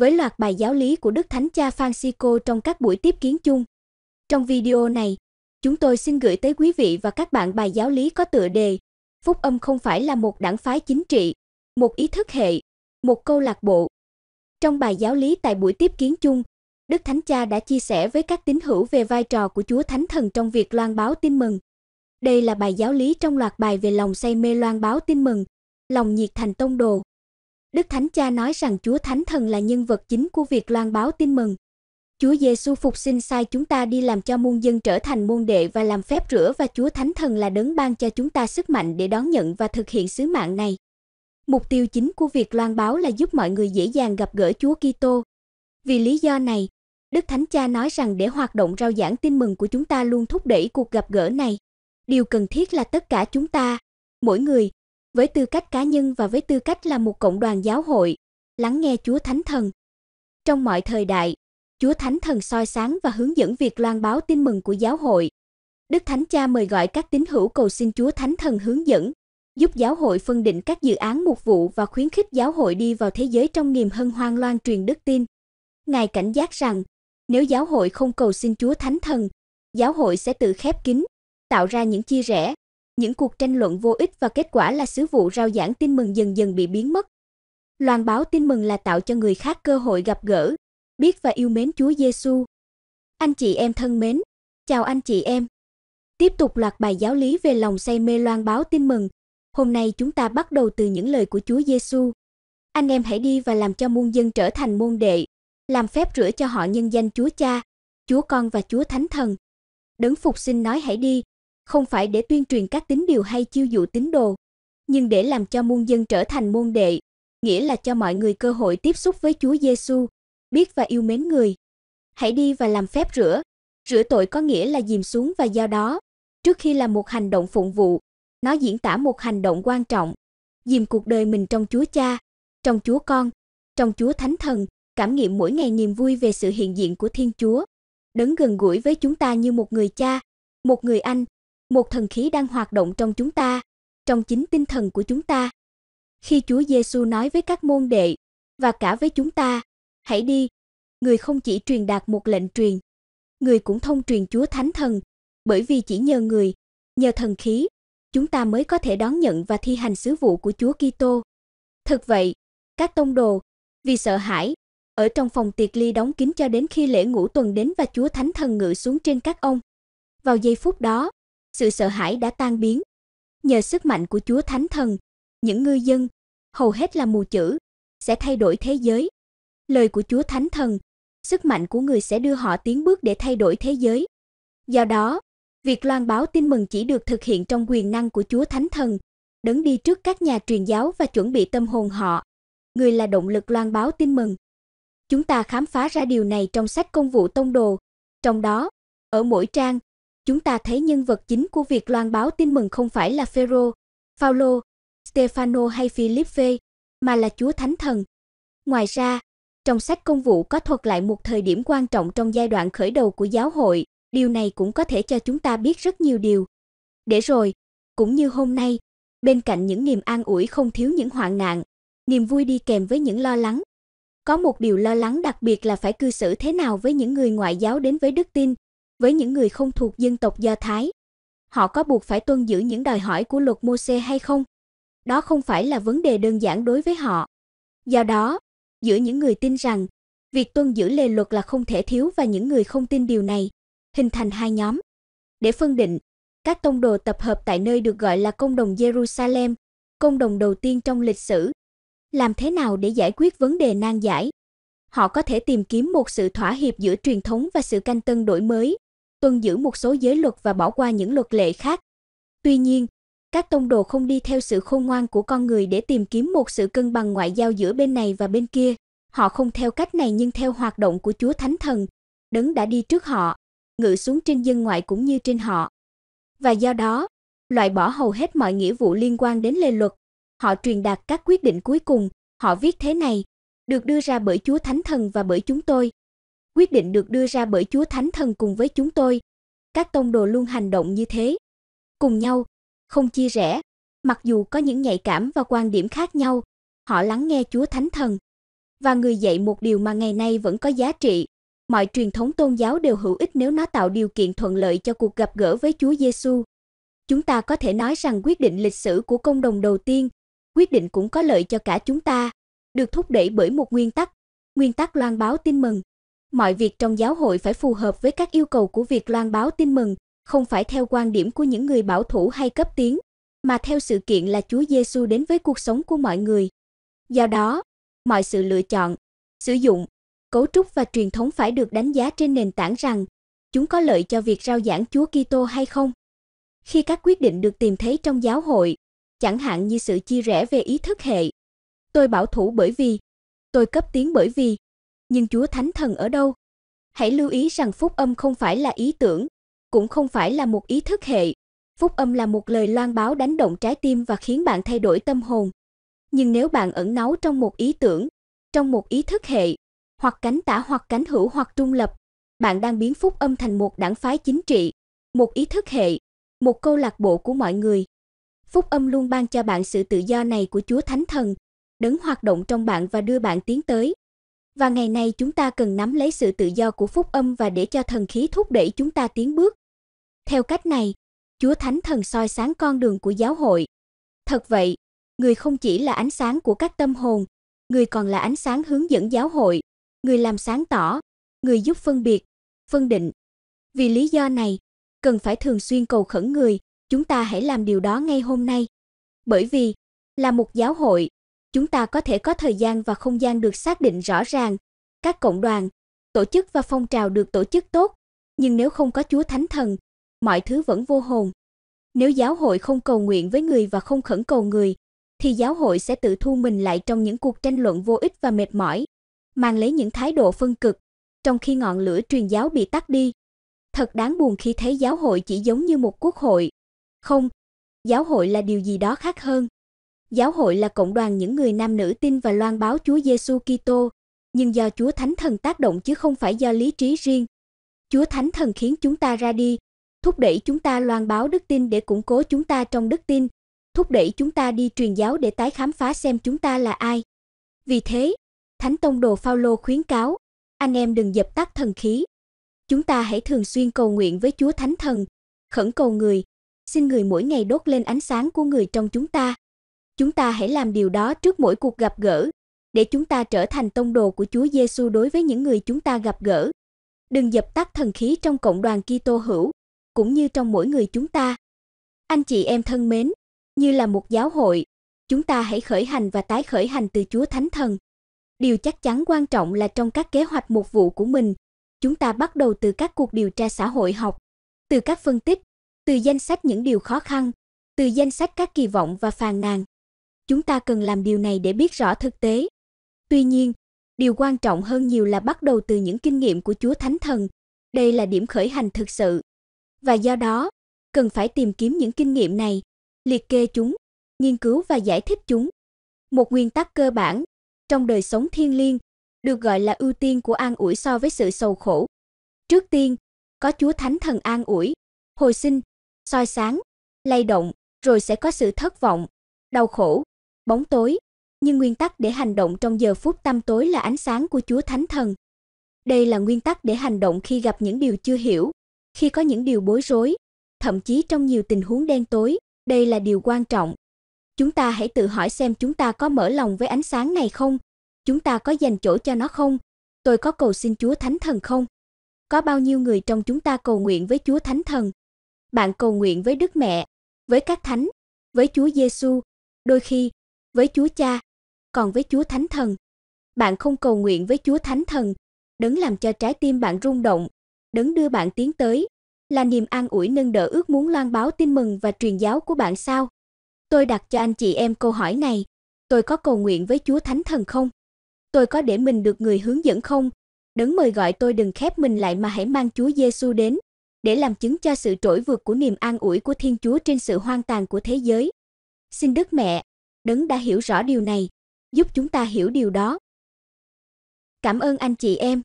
với loạt bài giáo lý của Đức Thánh Cha Francisco trong các buổi tiếp kiến chung. Trong video này, chúng tôi xin gửi tới quý vị và các bạn bài giáo lý có tựa đề Phúc âm không phải là một đảng phái chính trị, một ý thức hệ, một câu lạc bộ. Trong bài giáo lý tại buổi tiếp kiến chung, Đức Thánh Cha đã chia sẻ với các tín hữu về vai trò của Chúa Thánh Thần trong việc loan báo tin mừng. Đây là bài giáo lý trong loạt bài về lòng say mê loan báo tin mừng, lòng nhiệt thành tông đồ. Đức Thánh Cha nói rằng Chúa Thánh Thần là nhân vật chính của việc loan báo tin mừng. Chúa Giêsu phục sinh sai chúng ta đi làm cho muôn dân trở thành môn đệ và làm phép rửa và Chúa Thánh Thần là đấng ban cho chúng ta sức mạnh để đón nhận và thực hiện sứ mạng này. Mục tiêu chính của việc loan báo là giúp mọi người dễ dàng gặp gỡ Chúa Kitô. Vì lý do này, Đức Thánh Cha nói rằng để hoạt động rao giảng tin mừng của chúng ta luôn thúc đẩy cuộc gặp gỡ này. Điều cần thiết là tất cả chúng ta, mỗi người, với tư cách cá nhân và với tư cách là một cộng đoàn giáo hội, lắng nghe Chúa Thánh Thần. Trong mọi thời đại, Chúa Thánh Thần soi sáng và hướng dẫn việc loan báo tin mừng của giáo hội. Đức Thánh Cha mời gọi các tín hữu cầu xin Chúa Thánh Thần hướng dẫn, giúp giáo hội phân định các dự án mục vụ và khuyến khích giáo hội đi vào thế giới trong niềm hân hoan loan truyền đức tin. Ngài cảnh giác rằng, nếu giáo hội không cầu xin Chúa Thánh Thần, giáo hội sẽ tự khép kín, tạo ra những chia rẽ, những cuộc tranh luận vô ích và kết quả là sứ vụ rao giảng tin mừng dần dần bị biến mất. Loan báo tin mừng là tạo cho người khác cơ hội gặp gỡ, biết và yêu mến Chúa Giêsu. Anh chị em thân mến, chào anh chị em. Tiếp tục loạt bài giáo lý về lòng say mê loan báo tin mừng. Hôm nay chúng ta bắt đầu từ những lời của Chúa Giêsu. Anh em hãy đi và làm cho muôn dân trở thành môn đệ, làm phép rửa cho họ nhân danh Chúa Cha, Chúa Con và Chúa Thánh Thần. Đấng phục sinh nói hãy đi, không phải để tuyên truyền các tín điều hay chiêu dụ tín đồ, nhưng để làm cho muôn dân trở thành môn đệ, nghĩa là cho mọi người cơ hội tiếp xúc với Chúa Giêsu, biết và yêu mến người. Hãy đi và làm phép rửa. Rửa tội có nghĩa là dìm xuống và giao đó. Trước khi là một hành động phụng vụ, nó diễn tả một hành động quan trọng, dìm cuộc đời mình trong Chúa Cha, trong Chúa Con, trong Chúa Thánh Thần, cảm nghiệm mỗi ngày niềm vui về sự hiện diện của Thiên Chúa, đấng gần gũi với chúng ta như một người cha, một người anh, một thần khí đang hoạt động trong chúng ta, trong chính tinh thần của chúng ta. Khi Chúa Giêsu nói với các môn đệ và cả với chúng ta, hãy đi, người không chỉ truyền đạt một lệnh truyền, người cũng thông truyền Chúa Thánh Thần, bởi vì chỉ nhờ người, nhờ thần khí, chúng ta mới có thể đón nhận và thi hành sứ vụ của Chúa Kitô. Thật vậy, các tông đồ vì sợ hãi ở trong phòng tiệc ly đóng kín cho đến khi lễ ngũ tuần đến và Chúa Thánh Thần ngự xuống trên các ông. Vào giây phút đó, sự sợ hãi đã tan biến. Nhờ sức mạnh của Chúa Thánh Thần, những ngư dân, hầu hết là mù chữ, sẽ thay đổi thế giới. Lời của Chúa Thánh Thần, sức mạnh của người sẽ đưa họ tiến bước để thay đổi thế giới. Do đó, việc loan báo tin mừng chỉ được thực hiện trong quyền năng của Chúa Thánh Thần, đấng đi trước các nhà truyền giáo và chuẩn bị tâm hồn họ. Người là động lực loan báo tin mừng. Chúng ta khám phá ra điều này trong sách Công vụ Tông đồ, trong đó, ở mỗi trang chúng ta thấy nhân vật chính của việc loan báo tin mừng không phải là Phêrô, Phaolô, Stefano hay Philippe, mà là Chúa Thánh Thần. Ngoài ra, trong sách công vụ có thuật lại một thời điểm quan trọng trong giai đoạn khởi đầu của giáo hội, điều này cũng có thể cho chúng ta biết rất nhiều điều. Để rồi, cũng như hôm nay, bên cạnh những niềm an ủi không thiếu những hoạn nạn, niềm vui đi kèm với những lo lắng. Có một điều lo lắng đặc biệt là phải cư xử thế nào với những người ngoại giáo đến với đức tin, với những người không thuộc dân tộc Do Thái. Họ có buộc phải tuân giữ những đòi hỏi của luật Môse hay không? Đó không phải là vấn đề đơn giản đối với họ. Do đó, giữa những người tin rằng việc tuân giữ lề luật là không thể thiếu và những người không tin điều này, hình thành hai nhóm. Để phân định, các tông đồ tập hợp tại nơi được gọi là công đồng Jerusalem, công đồng đầu tiên trong lịch sử. Làm thế nào để giải quyết vấn đề nan giải? Họ có thể tìm kiếm một sự thỏa hiệp giữa truyền thống và sự canh tân đổi mới, tuân giữ một số giới luật và bỏ qua những luật lệ khác. Tuy nhiên, các tông đồ không đi theo sự khôn ngoan của con người để tìm kiếm một sự cân bằng ngoại giao giữa bên này và bên kia. Họ không theo cách này nhưng theo hoạt động của Chúa Thánh Thần, đấng đã đi trước họ, ngự xuống trên dân ngoại cũng như trên họ. Và do đó, loại bỏ hầu hết mọi nghĩa vụ liên quan đến lề luật. Họ truyền đạt các quyết định cuối cùng, họ viết thế này, được đưa ra bởi Chúa Thánh Thần và bởi chúng tôi, quyết định được đưa ra bởi Chúa Thánh Thần cùng với chúng tôi. Các tông đồ luôn hành động như thế, cùng nhau, không chia rẽ. Mặc dù có những nhạy cảm và quan điểm khác nhau, họ lắng nghe Chúa Thánh Thần và người dạy một điều mà ngày nay vẫn có giá trị. Mọi truyền thống tôn giáo đều hữu ích nếu nó tạo điều kiện thuận lợi cho cuộc gặp gỡ với Chúa Giêsu. Chúng ta có thể nói rằng quyết định lịch sử của công đồng đầu tiên, quyết định cũng có lợi cho cả chúng ta, được thúc đẩy bởi một nguyên tắc, nguyên tắc loan báo tin mừng mọi việc trong giáo hội phải phù hợp với các yêu cầu của việc loan báo tin mừng, không phải theo quan điểm của những người bảo thủ hay cấp tiến, mà theo sự kiện là Chúa Giêsu đến với cuộc sống của mọi người. Do đó, mọi sự lựa chọn, sử dụng, cấu trúc và truyền thống phải được đánh giá trên nền tảng rằng chúng có lợi cho việc rao giảng Chúa Kitô hay không. Khi các quyết định được tìm thấy trong giáo hội, chẳng hạn như sự chia rẽ về ý thức hệ, tôi bảo thủ bởi vì, tôi cấp tiến bởi vì, nhưng Chúa Thánh Thần ở đâu? Hãy lưu ý rằng phúc âm không phải là ý tưởng, cũng không phải là một ý thức hệ. Phúc âm là một lời loan báo đánh động trái tim và khiến bạn thay đổi tâm hồn. Nhưng nếu bạn ẩn náu trong một ý tưởng, trong một ý thức hệ, hoặc cánh tả hoặc cánh hữu hoặc trung lập, bạn đang biến phúc âm thành một đảng phái chính trị, một ý thức hệ, một câu lạc bộ của mọi người. Phúc âm luôn ban cho bạn sự tự do này của Chúa Thánh Thần, đấng hoạt động trong bạn và đưa bạn tiến tới và ngày nay chúng ta cần nắm lấy sự tự do của phúc âm và để cho thần khí thúc đẩy chúng ta tiến bước. Theo cách này, Chúa Thánh Thần soi sáng con đường của giáo hội. Thật vậy, người không chỉ là ánh sáng của các tâm hồn, người còn là ánh sáng hướng dẫn giáo hội, người làm sáng tỏ, người giúp phân biệt, phân định. Vì lý do này, cần phải thường xuyên cầu khẩn người, chúng ta hãy làm điều đó ngay hôm nay. Bởi vì, là một giáo hội, chúng ta có thể có thời gian và không gian được xác định rõ ràng. Các cộng đoàn, tổ chức và phong trào được tổ chức tốt, nhưng nếu không có Chúa Thánh Thần, mọi thứ vẫn vô hồn. Nếu giáo hội không cầu nguyện với người và không khẩn cầu người, thì giáo hội sẽ tự thu mình lại trong những cuộc tranh luận vô ích và mệt mỏi, mang lấy những thái độ phân cực, trong khi ngọn lửa truyền giáo bị tắt đi. Thật đáng buồn khi thấy giáo hội chỉ giống như một quốc hội. Không, giáo hội là điều gì đó khác hơn. Giáo hội là cộng đoàn những người nam nữ tin và loan báo Chúa Giêsu Kitô, nhưng do Chúa Thánh Thần tác động chứ không phải do lý trí riêng. Chúa Thánh Thần khiến chúng ta ra đi, thúc đẩy chúng ta loan báo đức tin để củng cố chúng ta trong đức tin, thúc đẩy chúng ta đi truyền giáo để tái khám phá xem chúng ta là ai. Vì thế, Thánh Tông đồ Phaolô khuyến cáo, anh em đừng dập tắt thần khí. Chúng ta hãy thường xuyên cầu nguyện với Chúa Thánh Thần, khẩn cầu người, xin người mỗi ngày đốt lên ánh sáng của người trong chúng ta. Chúng ta hãy làm điều đó trước mỗi cuộc gặp gỡ, để chúng ta trở thành tông đồ của Chúa Giêsu đối với những người chúng ta gặp gỡ. Đừng dập tắt thần khí trong cộng đoàn Kitô hữu, cũng như trong mỗi người chúng ta. Anh chị em thân mến, như là một giáo hội, chúng ta hãy khởi hành và tái khởi hành từ Chúa Thánh Thần. Điều chắc chắn quan trọng là trong các kế hoạch mục vụ của mình, chúng ta bắt đầu từ các cuộc điều tra xã hội học, từ các phân tích, từ danh sách những điều khó khăn, từ danh sách các kỳ vọng và phàn nàn chúng ta cần làm điều này để biết rõ thực tế. Tuy nhiên, điều quan trọng hơn nhiều là bắt đầu từ những kinh nghiệm của Chúa Thánh Thần. Đây là điểm khởi hành thực sự. Và do đó, cần phải tìm kiếm những kinh nghiệm này, liệt kê chúng, nghiên cứu và giải thích chúng. Một nguyên tắc cơ bản trong đời sống thiên liêng được gọi là ưu tiên của an ủi so với sự sầu khổ. Trước tiên, có Chúa Thánh Thần an ủi, hồi sinh, soi sáng, lay động, rồi sẽ có sự thất vọng, đau khổ, bóng tối, nhưng nguyên tắc để hành động trong giờ phút tăm tối là ánh sáng của Chúa Thánh Thần. Đây là nguyên tắc để hành động khi gặp những điều chưa hiểu, khi có những điều bối rối, thậm chí trong nhiều tình huống đen tối, đây là điều quan trọng. Chúng ta hãy tự hỏi xem chúng ta có mở lòng với ánh sáng này không? Chúng ta có dành chỗ cho nó không? Tôi có cầu xin Chúa Thánh Thần không? Có bao nhiêu người trong chúng ta cầu nguyện với Chúa Thánh Thần? Bạn cầu nguyện với Đức Mẹ, với các thánh, với Chúa Giêsu. Đôi khi, với Chúa Cha, còn với Chúa Thánh Thần. Bạn không cầu nguyện với Chúa Thánh Thần, đấng làm cho trái tim bạn rung động, đấng đưa bạn tiến tới, là niềm an ủi nâng đỡ ước muốn loan báo tin mừng và truyền giáo của bạn sao? Tôi đặt cho anh chị em câu hỏi này, tôi có cầu nguyện với Chúa Thánh Thần không? Tôi có để mình được người hướng dẫn không? Đấng mời gọi tôi đừng khép mình lại mà hãy mang Chúa Giêsu đến để làm chứng cho sự trỗi vượt của niềm an ủi của Thiên Chúa trên sự hoang tàn của thế giới. Xin Đức Mẹ, Đấng đã hiểu rõ điều này, giúp chúng ta hiểu điều đó. Cảm ơn anh chị em.